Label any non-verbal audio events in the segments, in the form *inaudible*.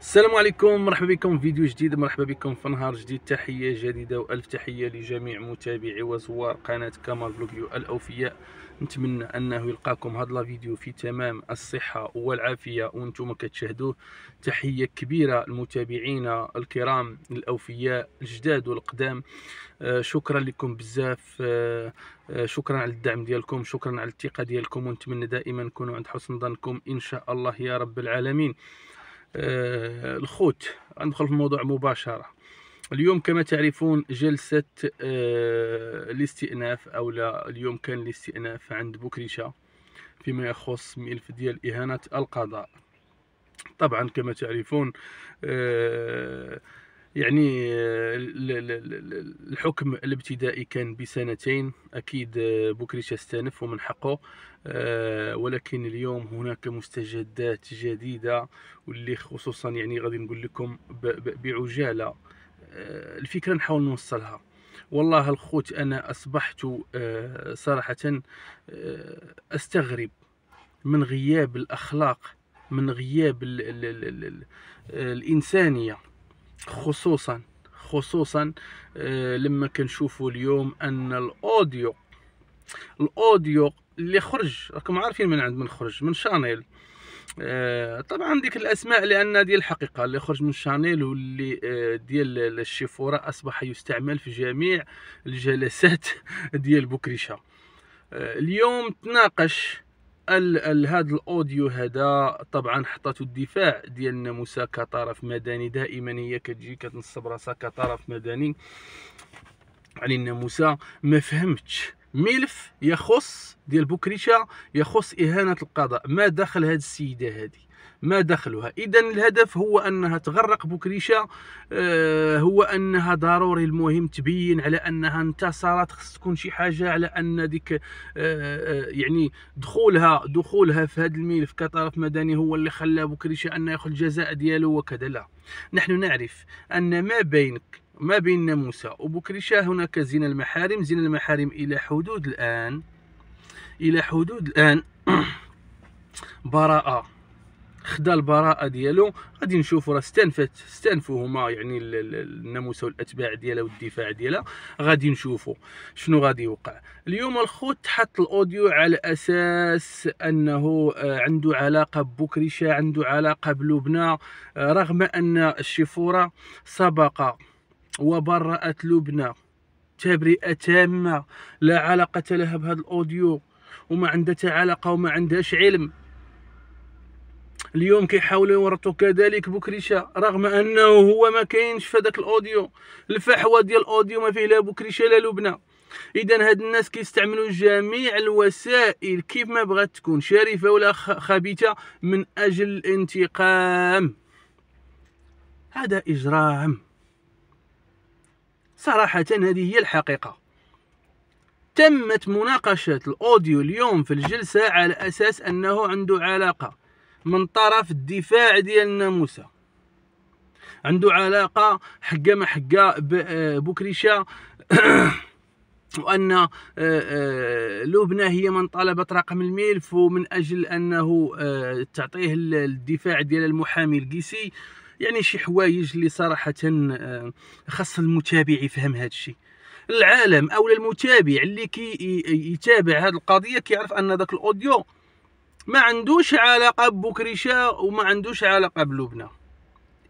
السلام عليكم مرحبا بكم في فيديو جديد مرحبا بكم في نهار جديد تحيه جديده والف تحيه لجميع متابعي وزوار قناه كمال فلوغيو الاوفياء نتمنى انه يلقاكم هذا الفيديو في تمام الصحه والعافيه وانتم كتشاهدوه تحيه كبيره لمتابعينا الكرام الاوفياء الجداد والقدام القدام آه، شكرا لكم بزاف آه، آه، شكرا على الدعم ديالكم شكرا على الثقه ديالكم ونتمنى دائما نكونوا عند حسن ظنكم ان شاء الله يا رب العالمين آه، الخوت ندخل في الموضوع مباشرة اليوم كما تعرفون جلسة آه، الاستئناف أو لا اليوم كان الاستئناف عند بوكريشة فيما يخص ملف ديال إهانة القضاء طبعا كما تعرفون آه يعني آه، الحكم الابتدائي كان بسنتين اكيد آه، بوكريتش استانف ومن حقه آه، ولكن اليوم هناك مستجدات جديده واللي خصوصا يعني غادي نقول لكم بعجاله الفكره نحاول نوصلها والله الخوت انا اصبحت صراحه استغرب من غياب الاخلاق من غياب الـ الـ الـ الانسانيه خصوصا خصوصا آه، لما كنشوفوا اليوم ان الاوديو الاوديو اللي خرج راكم عارفين من عند من خرج من شانيل آه، طبعا ديك الاسماء لان ديال الحقيقه اللي خرج من شانيل واللي آه، ديال الشيفورا اصبح يستعمل في جميع الجلسات *laughs* ديال بوكريشه اليوم تناقش هذا الاوديو هذا طبعا حطاتو الدفاع ديال الناموسا كطرف مدني دائما هي كتجي كتنصب راسها كطرف مدني على يعني الناموسا ما فهمتش ملف يخص ديال بوكريشه يخص اهانه القضاء ما دخل هذه السيده هذه ما دخلها اذا الهدف هو انها تغرق بوكريشه آه هو انها ضروري المهم تبين على انها انتصرت خص تكون شي حاجه على ان ديك آه, آه، يعني دخولها دخولها في هذا الملف كطرف مدني هو اللي خلى بوكريشه انه ياخذ الجزاء ديالو وكذا لا نحن نعرف ان ما بينك ما بين موسى وبكرشة هناك زين المحارم زين المحارم إلى حدود الآن إلى حدود الآن *clears throat* براءة خدا البراءة ديالو غادي نشوفو راه استنفت استنفو هما يعني الناموسة والأتباع ديالها والدفاع ديالها غادي نشوفو شنو غادي يوقع اليوم الخوت حط الأوديو على أساس أنه آه، عنده علاقة ببكرشة عنده علاقة بلبنى آه، رغم أن الشفورة سبق وبرأت لبنى تبرئة تامة لا علاقة لها بهذا الأوديو وما عندها علاقة وما عندهاش علم اليوم كيحاولوا يورطوا كذلك بوكريشا رغم انه هو ما كاينش في هذاك الاوديو الفحوه ديال الاوديو ما فيه لا بوكريشا لا لبنى اذا هاد الناس كيستعملوا جميع الوسائل كيف ما بغات تكون شريفه ولا خبيثه من اجل الانتقام هذا اجرام صراحة هذه هي الحقيقة تمت مناقشة الأوديو اليوم في الجلسة على أساس أنه عنده علاقة من طرف الدفاع ديال الناموسة عنده علاقة حقا ما حقا آه، بوكريشة *coughs* وان آه، آه، لبنى هي من طلبت رقم الملف ومن اجل انه تعطيه الدفاع ديال المحامي القيسي يعني شي حوايج اللي صراحه آه، خاص المتابع يفهم هذا الشيء العالم او المتابع اللي كي يتابع هذه القضيه كيعرف ان ذاك الاوديو ما عندوش علاقه ببوكريشا وما عندوش علاقه بلبنى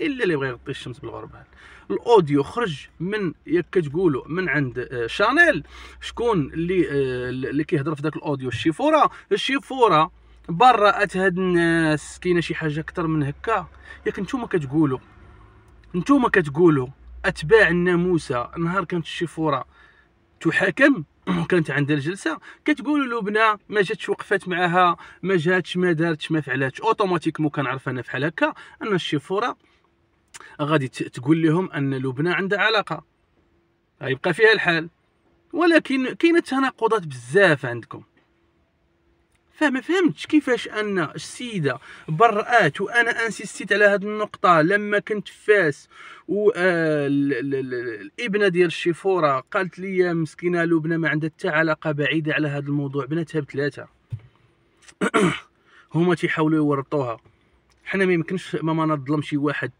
الا اللي بغى يغطي الشمس بالغربان الاوديو خرج من ياك كتقولوا من عند شانيل آه، شكون اللي آه، اللي كيهضر في ذاك الاوديو الشيفوره الشيفوره برات هاد الناس كاينه شي حاجه اكثر من هكا ياك نتوما كتقولوا نتوما كتقولوا اتباع الناموسه نهار كانت الشفوره تحاكم وكانت *clears throat* عندها الجلسه كتقولوا لبنى ما جاتش وقفات معاها ما جاتش ما دارتش ما فعلاتش اوتوماتيكمون كنعرف انا فحال هكا ان الشفوره غادي تقول لهم ان لبنى عندها علاقه غيبقى فيها الحال ولكن كاينه تناقضات بزاف عندكم فما فهمتش كيفاش ان السيده برات وانا انسيستيت على هذه النقطه لما كنت في فاس و آه، الابنه ديال الشيفوره قالت لي مسكينه لبنى ما عندها حتى علاقه بعيده على هذا الموضوع بناتها بثلاثه *coughs* هما تيحاولوا يورطوها حنا ما يمكنش ماما نظلم شي واحد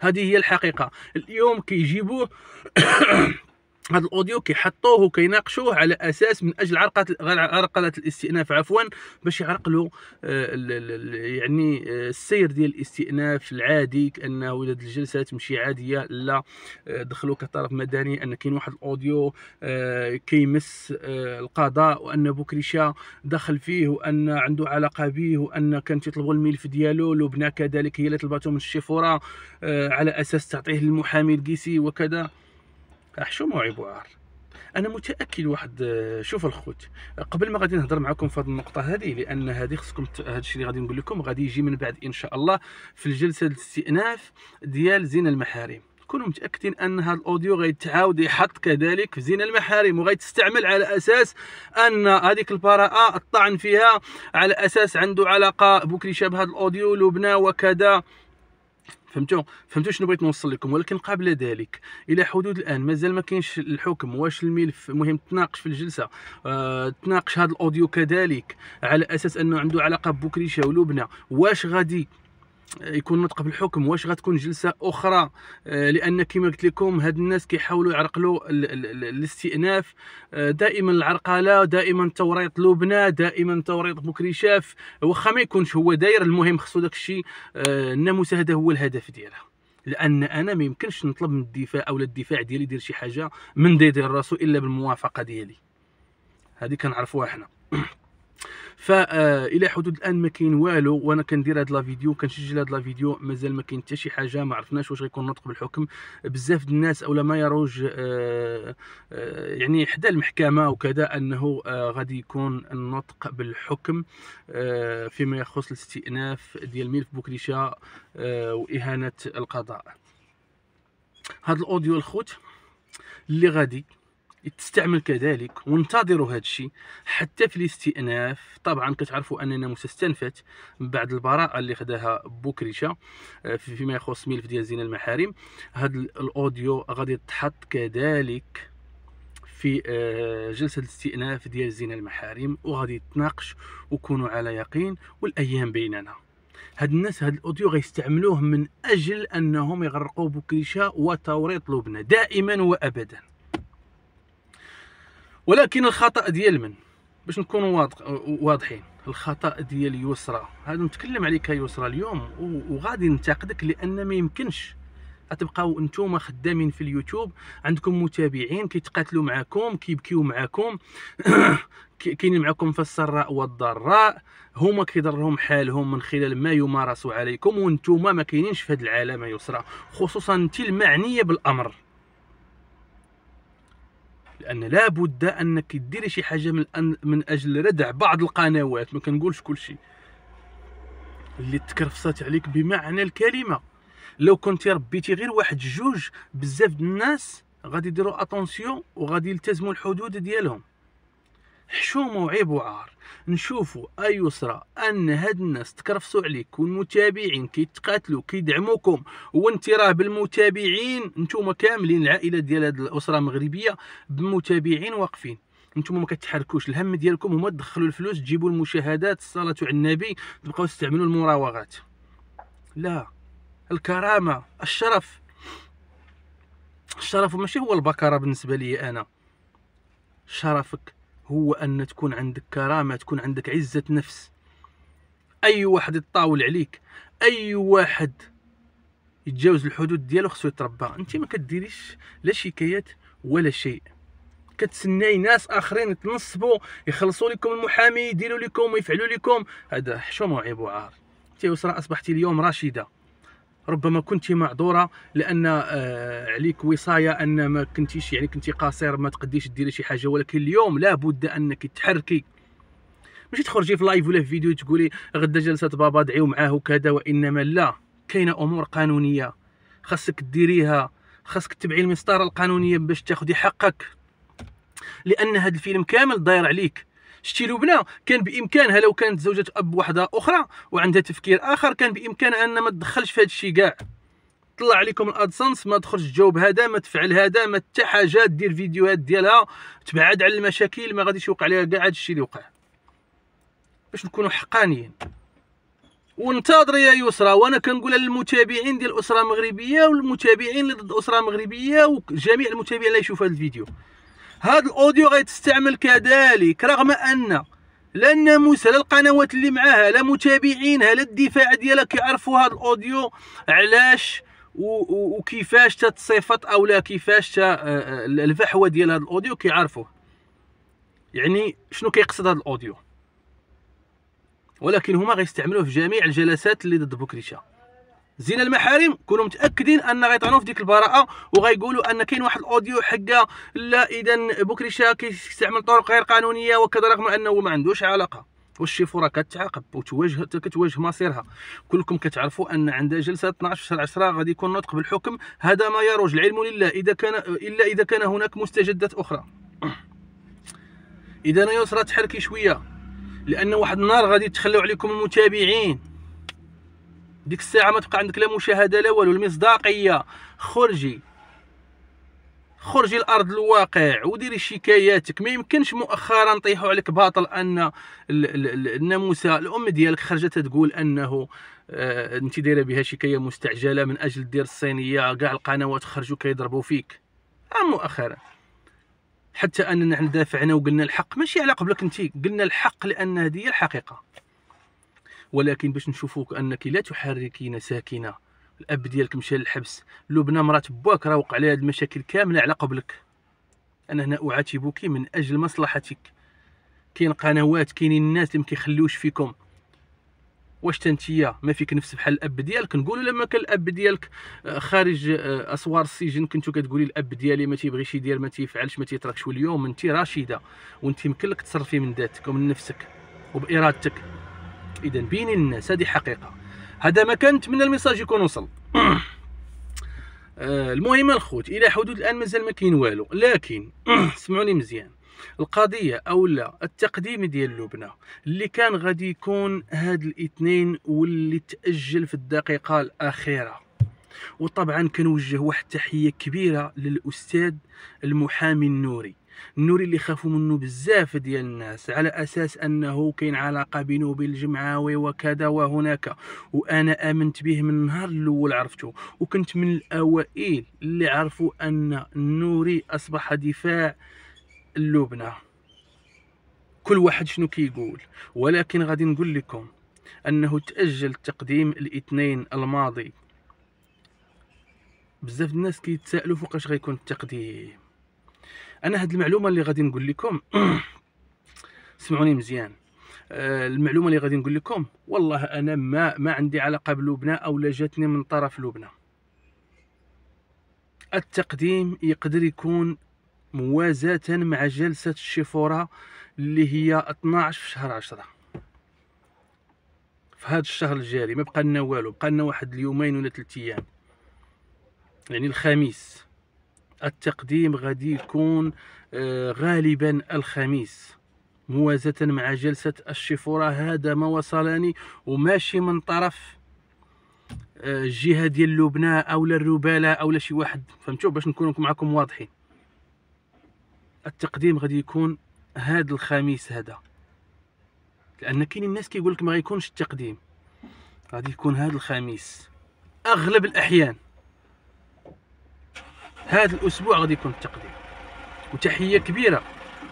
هذه هي الحقيقه اليوم كيجيبوه *coughs* هذا الاوديو كيحطوه وكيناقشوه على اساس من اجل عرقله عرقله الاستئناف عفوا باش يعرقلوا آه، يعني آه، السير ديال الاستئناف العادي كانه اذا الجلسه تمشي عاديه لا آه، دخلوا كطرف مدني ان كاين واحد الاوديو كيمس القضاء وان بوكريشا دخل فيه وان عنده علاقه به وان كان تيطلبوا الملف ديالو لبنى كذلك هي اللي طلبته من الشيفوره على اساس تعطيه للمحامي الكيسي وكذا حشومه وعبوار انا متاكد واحد شوف الخوت قبل ما غادي نهضر معكم في هذه النقطه هذه لان هذه خصكم هذا الشيء اللي غادي نقول لكم غادي يجي من بعد ان شاء الله في الجلسه الاستئناف ديال زين المحارم كونوا متاكدين ان هذا الاوديو غيتعاود يحط كذلك في زين المحارم وغيتستعمل على اساس ان هذيك البراءه الطعن فيها على اساس عنده علاقه بوكلي شاب هذا الاوديو لبنى وكذا فهمتوا فهمتوا شنو بغيت نوصل لكم ولكن قبل ذلك الى حدود الان مازال ما كاينش الحكم واش الملف مهم تناقش في الجلسه أه تناقش هذا الاوديو كذلك على اساس انه عنده علاقه بوكريشه ولبنى واش غادي يكون نطق في الحكم واش غتكون جلسه اخرى آه، لان كما قلت لكم هاد الناس كيحاولوا يعرقلوا الاستئناف آه، دائما العرقله دائما توريط لبنى دائما توريط بوكريشاف واخا ما يكونش هو داير المهم خصو داك الشيء آه، الناموس هذا هو الهدف ديالها لان انا ما يمكنش نطلب من الدفاع او الدفاع ديالي يدير شي حاجه من داير راسو الا بالموافقه ديالي هذه كنعرفوها حنا *clears throat* فالى حدود الان ما كاين والو وانا كندير هاد لا فيديو كنسجل هاد لا فيديو مازال ما كاين حتى شي حاجه ما عرفناش واش غيكون نطق بالحكم بزاف ديال الناس اولا ما يروج آآ آه، آه، يعني حدا المحكمه وكذا انه آه، غادي يكون النطق بالحكم فيما يخص الاستئناف ديال ملف بوكريشه واهانه القضاء هاد الاوديو الخوت اللي غادي تستعمل كذلك وانتظروا هذا الشيء حتى في الاستئناف طبعا كتعرفوا اننا مستنفت من بعد البراءه اللي خداها بوكريشه آه، فيما يخص ملف ديال زين المحارم هذا الاوديو غادي تحط كذلك في آه، جلسه الاستئناف ديال زين المحارم وغادي تناقش وكونوا على يقين والايام بيننا هاد الناس هاد الاوديو غيستعملوه من اجل انهم يغرقوا بوكريشه وتوريط لبنى دائما وابدا ولكن الخطا ديال من باش نكونوا واضحين الخطا ديال يسرى هذا نتكلم عليك يسرى اليوم وغادي ننتقدك لان ما يمكنش غتبقاو نتوما خدامين في اليوتيوب عندكم متابعين كيتقاتلوا معاكم كيبكيو معاكم *coughs* كاينين معاكم في السراء والضراء هما كيضرهم حالهم من خلال ما يمارس عليكم وانتوما ما كاينينش في هذا العالم يسرى خصوصا انت المعنيه بالامر لان لابد انك ديري شي حاجه من من اجل ردع بعض القنوات ما كنقولش كل شيء اللي تكرفصات عليك بمعنى الكلمه لو كنت ربيتي غير واحد جوج بزاف الناس غادي يديروا اتونسيون وغادي يلتزموا الحدود ديالهم حشومه وعيب وعار نشوفوا أي أسرة ان هاد الناس تكرفسوا عليك والمتابعين كيتقاتلوا كيدعموكم وانت راه بالمتابعين نتوما كاملين العائله ديال هاد الاسره المغربيه بمتابعين واقفين نتوما ما كتحركوش الهم ديالكم هما تدخلوا الفلوس تجيبوا المشاهدات الصلاه على النبي تبقاو تستعملوا المراوغات لا الكرامه الشرف الشرف ماشي هو البكره بالنسبه لي انا شرفك هو ان تكون عندك كرامه تكون عندك عزه نفس اي واحد يطاول عليك اي واحد يتجاوز الحدود ديالو خصو يتربى انت ما كديريش لا شكايات ولا شيء كتسناي ناس اخرين يتنصبوا يخلصوا لكم المحامي يديروا لكم ويفعلوا لكم هذا حشومه وعيب وعار انت وصرا اصبحتي اليوم راشده ربما كنت معذوره لان آه، عليك وصايه ان ما كنتيش يعني كنتي قاصر ما تقديش ديري شي حاجه ولكن اليوم لابد انك تحركي ماشي تخرجي في لايف ولا في فيديو تقولي غدا جلسه بابا دعيو معاه وكذا وانما لا كاينه امور قانونيه خاصك ديريها خاصك تبعي المسطره القانونيه باش تاخدي حقك لان هذا الفيلم كامل داير عليك شتي لبنى كان بامكانها لو كانت زوجة اب وحده اخرى وعندها تفكير اخر كان بامكانها ان ما تدخلش في هذا الشيء كاع طلع عليكم الادسنس ما تخرج تجاوب هذا ما تفعل هذا ما حتى حاجه دير فيديوهات ديالها تبعد على المشاكل ما غاديش يوقع لها كاع هذا الشيء اللي وقع باش نكونوا حقانيين وانتظر يا يسرى وانا كنقول للمتابعين ديال الاسره المغربيه والمتابعين ضد الاسره المغربيه وجميع المتابعين اللي يشوفوا هذا الفيديو هذا الاوديو غيتستعمل كذلك رغم ان لا الناموس لا القنوات اللي معاها لا متابعينها لا الدفاع ديالها كيعرفوا هذا الاوديو علاش وكيفاش تتصيفط او لا كيفاش آه، آه، الفحوى ديال هذا الاوديو كيعرفوه يعني شنو كيقصد هذا الاوديو ولكن هما غيستعملوه في جميع الجلسات اللي ضد بوكريشا زين المحارم كونوا متاكدين ان غيطعنوا في ديك البراءه وغيقولوا ان كاين واحد الاوديو حق لا اذا بوكريشا كيستعمل طرق غير قانونيه وكذا رغم انه ما عندوش علاقه والشيفو راه كتعاقب وتواجه كتواجه مصيرها كلكم كتعرفوا ان عند جلسه 12 شهر 10 غادي يكون نطق بالحكم هذا ما يروج العلم لله اذا كان الا اذا كان هناك مستجدات اخرى اذا يسرى تحركي شويه لان واحد النهار غادي تخلوا عليكم المتابعين ديك الساعه ما تبقى عندك لا مشاهده لا والو المصداقيه خرجي خرجي لارض الواقع وديري شكاياتك ما يمكنش مؤخرا طيحوا عليك باطل ان الناموسه الام ديالك خرجت تقول انه آه انت دايره بها شكايه مستعجله من اجل دير الصينيه كاع القنوات خرجوا كيضربوا فيك آه مؤخرا حتى اننا دافعنا وقلنا الحق ماشي على قبلك انت قلنا الحق لان هذه هي الحقيقه ولكن باش نشوفوك انك لا تحركين ساكنه الاب ديالك مشى للحبس لبنى مرات باك راه وقع عليها هاد المشاكل كامله على قبلك انا هنا اعاتبك من اجل مصلحتك كاين قنوات كاينين الناس اللي مكيخلوش فيكم واش تنتيا ما فيك نفس بحال الاب ديالك نقولوا لما كان الاب ديالك آه، خارج آه، اسوار السجن كنتو كتقولي الاب ديالي ما تيبغيش يدير ما تيفعلش ما تيتركش واليوم انت راشده وانت يمكن لك تصرفي من ذاتك ومن نفسك وبارادتك اذا بين الناس هذه حقيقه هذا ما كانت من الميساج يكون وصل *clears throat* آه، المهم الخوت الى حدود الان مازال ما كاين والو لكن اسمعوني *clears throat* مزيان القضيه او لا التقديم ديال لبنى اللي كان غادي يكون هاد الاثنين واللي تاجل في الدقيقه الاخيره وطبعا كنوجه واحد التحيه كبيره للاستاذ المحامي النوري النوري اللي خافوا منه بزاف ديال الناس على اساس انه كاين علاقه بينه وبين الجمعاوي وكذا وهناك وانا امنت به من النهار الاول عرفته وكنت من الاوائل اللي عرفوا ان النوري اصبح دفاع اللبنة كل واحد شنو كيقول ولكن غادي نقول لكم انه تاجل تقديم الاثنين الماضي بزاف الناس كيتسائلوا فوقاش غيكون التقديم انا هاد المعلومه اللي غادي نقول لكم *clears throat* سمعوني مزيان آه، المعلومه اللي غادي نقول لكم والله انا ما ما عندي علاقه بلبنى او لا جاتني من طرف لبنى التقديم يقدر يكون موازاة مع جلسة الشفورة اللي هي 12 في شهر 10 في هذا الشهر الجاري ما بقى لنا والو بقى لنا واحد اليومين ولا ثلاث ايام يعني الخميس التقديم غادي يكون آه، غالبا الخميس موازاة مع جلسة الشفورة هذا ما وصلني وماشي من طرف آه، الجهة ديال لبناء أو الربالة أو شي واحد فهمتوا باش نكون معكم واضحين التقديم غادي يكون هذا الخميس هذا لأن كاين الناس كيقول لك ما غيكونش التقديم غادي يكون هذا الخميس أغلب الأحيان هذا الاسبوع غادي يكون التقدير وتحيه كبيره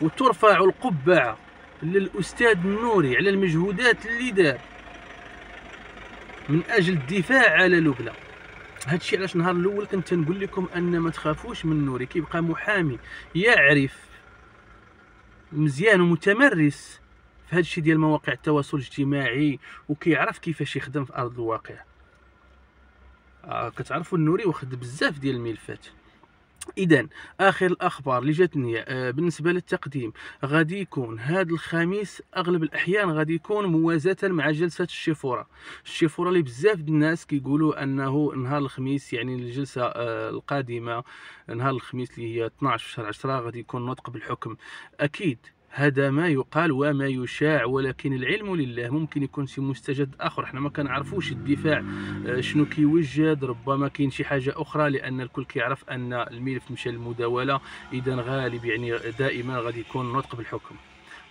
وترفع القبعه للاستاذ النوري على المجهودات اللي دار من اجل الدفاع على لبنى هادشي علاش النهار الاول كنت نقول لكم ان ما تخافوش من نوري كيبقى محامي يعرف مزيان ومتمرس في الشيء ديال مواقع التواصل الاجتماعي وكيعرف كيفاش يخدم في ارض الواقع آه كتعرفوا النوري واخد بزاف ديال الملفات اذا اخر الاخبار اللي جاتني آه، بالنسبه للتقديم غادي يكون هذا الخميس اغلب الاحيان غادي يكون موازاه مع جلسه الشيفوره الشيفوره اللي بزاف الناس كيقولوا انه نهار الخميس يعني الجلسه آه، القادمه نهار الخميس اللي هي 12 شهر 10 غادي يكون نطق بالحكم اكيد هذا ما يقال وما يشاع ولكن العلم لله ممكن يكون شي مستجد اخر حنا ما كنعرفوش الدفاع آه، شنو كيوجد ربما كاين شي حاجه اخرى لان الكل كيعرف ان الملف مشى للمداوله اذا غالب يعني دائما غادي يكون نطق بالحكم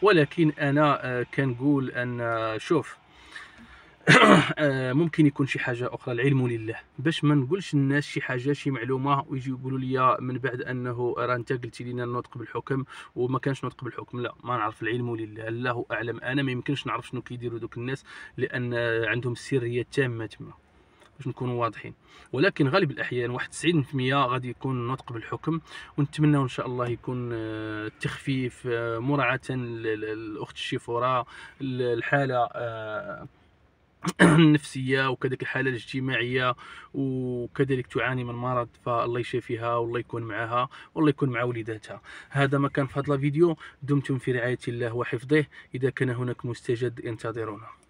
ولكن انا آه، كنقول ان آه، شوف *coughs* آه، ممكن يكون شي حاجه اخرى العلم لله باش ما نقولش الناس شي حاجه شي معلومه ويجيو يقولوا لي من بعد انه راه انت قلتي لنا النطق بالحكم وما كانش نطق بالحكم لا ما نعرف العلم لله الله اعلم انا ما يمكنش نعرف شنو كيديروا دوك الناس لان عندهم السريه تامه تما باش نكونوا واضحين ولكن غالب الاحيان واحد 90% غادي يكون نطق بالحكم ونتمنى ان شاء الله يكون التخفيف آه، آه، مراعاه الاخت الشيفوره الحاله النفسيه *clears throat* وكذلك الحاله الاجتماعيه وكذلك تعاني من مرض فالله يشافيها والله يكون معها والله يكون مع وليداتها هذا ما كان في هذا الفيديو دمتم في رعايه الله وحفظه اذا كان هناك مستجد انتظرونا